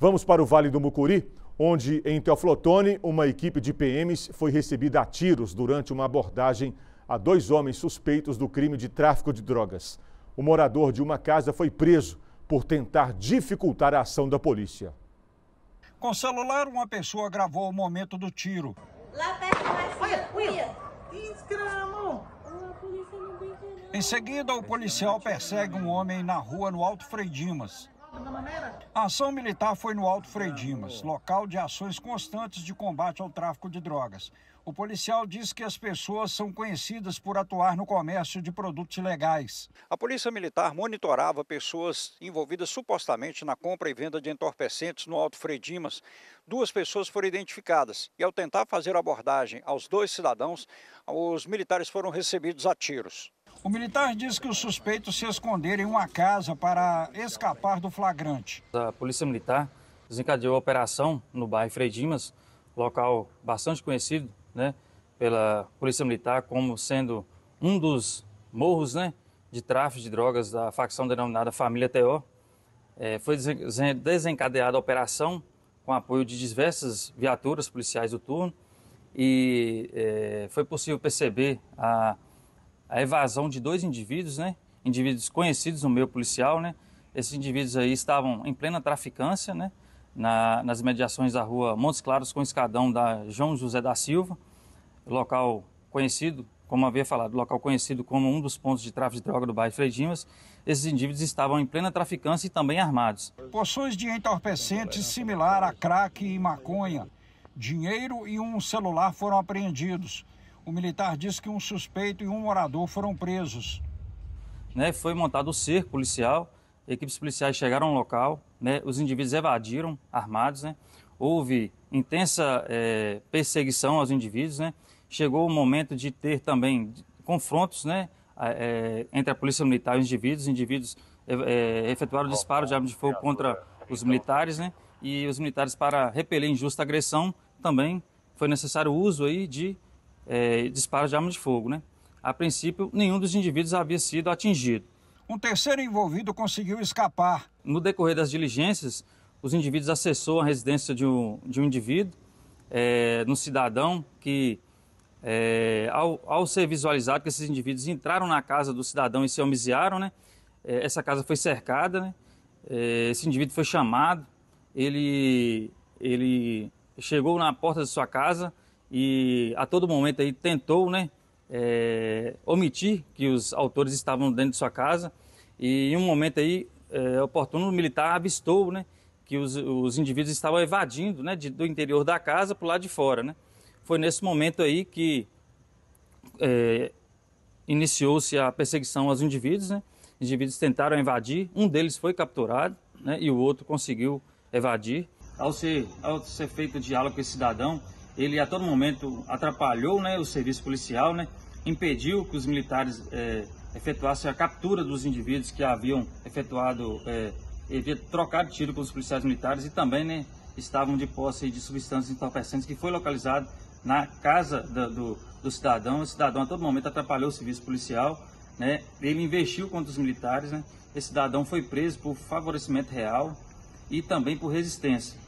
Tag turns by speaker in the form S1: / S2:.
S1: Vamos para o Vale do Mucuri, onde em Teoflotone, uma equipe de PMs foi recebida a tiros durante uma abordagem a dois homens suspeitos do crime de tráfico de drogas. O morador de uma casa foi preso por tentar dificultar a ação da polícia. Com celular, uma pessoa gravou o momento do tiro.
S2: Lá perto, mais olha, olha.
S1: Em seguida, o policial persegue um homem na rua no Alto Frei Dimas. A ação militar foi no Alto Frei Dimas, local de ações constantes de combate ao tráfico de drogas. O policial diz que as pessoas são conhecidas por atuar no comércio de produtos ilegais. A Polícia Militar monitorava pessoas envolvidas supostamente na compra e venda de entorpecentes no Alto Frei Dimas. Duas pessoas foram identificadas e, ao tentar fazer abordagem aos dois cidadãos, os militares foram recebidos a tiros. O militar diz que os suspeitos se esconderam em uma casa para escapar do flagrante.
S2: A Polícia Militar desencadeou a operação no bairro Frei Dimas, local bastante conhecido né, pela Polícia Militar como sendo um dos morros né, de tráfico de drogas da facção denominada Família TO. É, foi desencadeada a operação com apoio de diversas viaturas policiais do turno e é, foi possível perceber a a evasão de dois indivíduos, né? Indivíduos conhecidos no meio policial, né? Esses indivíduos aí estavam em plena traficância, né? Na, nas mediações da rua Montes Claros com o escadão da João José da Silva, local conhecido, como havia falado, local conhecido como um dos pontos de tráfico de droga do bairro Frei esses indivíduos estavam em plena traficância e também armados. Poções de entorpecentes
S1: similar a crack e maconha, dinheiro e um celular foram apreendidos. O militar diz que um suspeito e um morador foram presos.
S2: Né, foi montado o cerco policial, equipes policiais chegaram ao local, né, os indivíduos evadiram armados, né, houve intensa é, perseguição aos indivíduos, né. chegou o momento de ter também confrontos é, entre a polícia militar e os indivíduos, os indivíduos é, efetuaram disparo de arma de fogo contra os militares, né. e os militares para repelir injusta agressão também foi necessário o uso aí de é, disparos de arma de fogo. Né? A princípio, nenhum dos indivíduos havia sido atingido. Um terceiro envolvido conseguiu escapar. No decorrer das diligências, os indivíduos acessou a residência de um, de um indivíduo, é, no cidadão, que é, ao, ao, ser visualizado que esses indivíduos entraram na casa do cidadão e se homiziaram, né? É, essa casa foi cercada, né? É, esse indivíduo foi chamado, ele, ele chegou na porta de sua casa, e a todo momento aí tentou né, é, omitir que os autores estavam dentro de sua casa e em um momento aí é, oportuno o militar avistou né, que os, os indivíduos estavam evadindo né, de, do interior da casa para o lado de fora. Né? Foi nesse momento aí que é, iniciou-se a perseguição aos indivíduos. Né? Os indivíduos tentaram invadir, um deles foi capturado né, e o outro conseguiu evadir. Ao ser, ao ser feito o diálogo com esse cidadão, ele a todo momento atrapalhou né, o serviço policial, né, impediu que os militares é, efetuassem a captura dos indivíduos que haviam efetuado, é, eh, havia trocado tiro com os policiais militares e também né, estavam de posse de substâncias entorpecentes que foi localizado na casa do, do, do cidadão. O cidadão a todo momento atrapalhou o serviço policial, né, ele investiu contra os militares, né, esse cidadão foi preso por favorecimento real e também por resistência.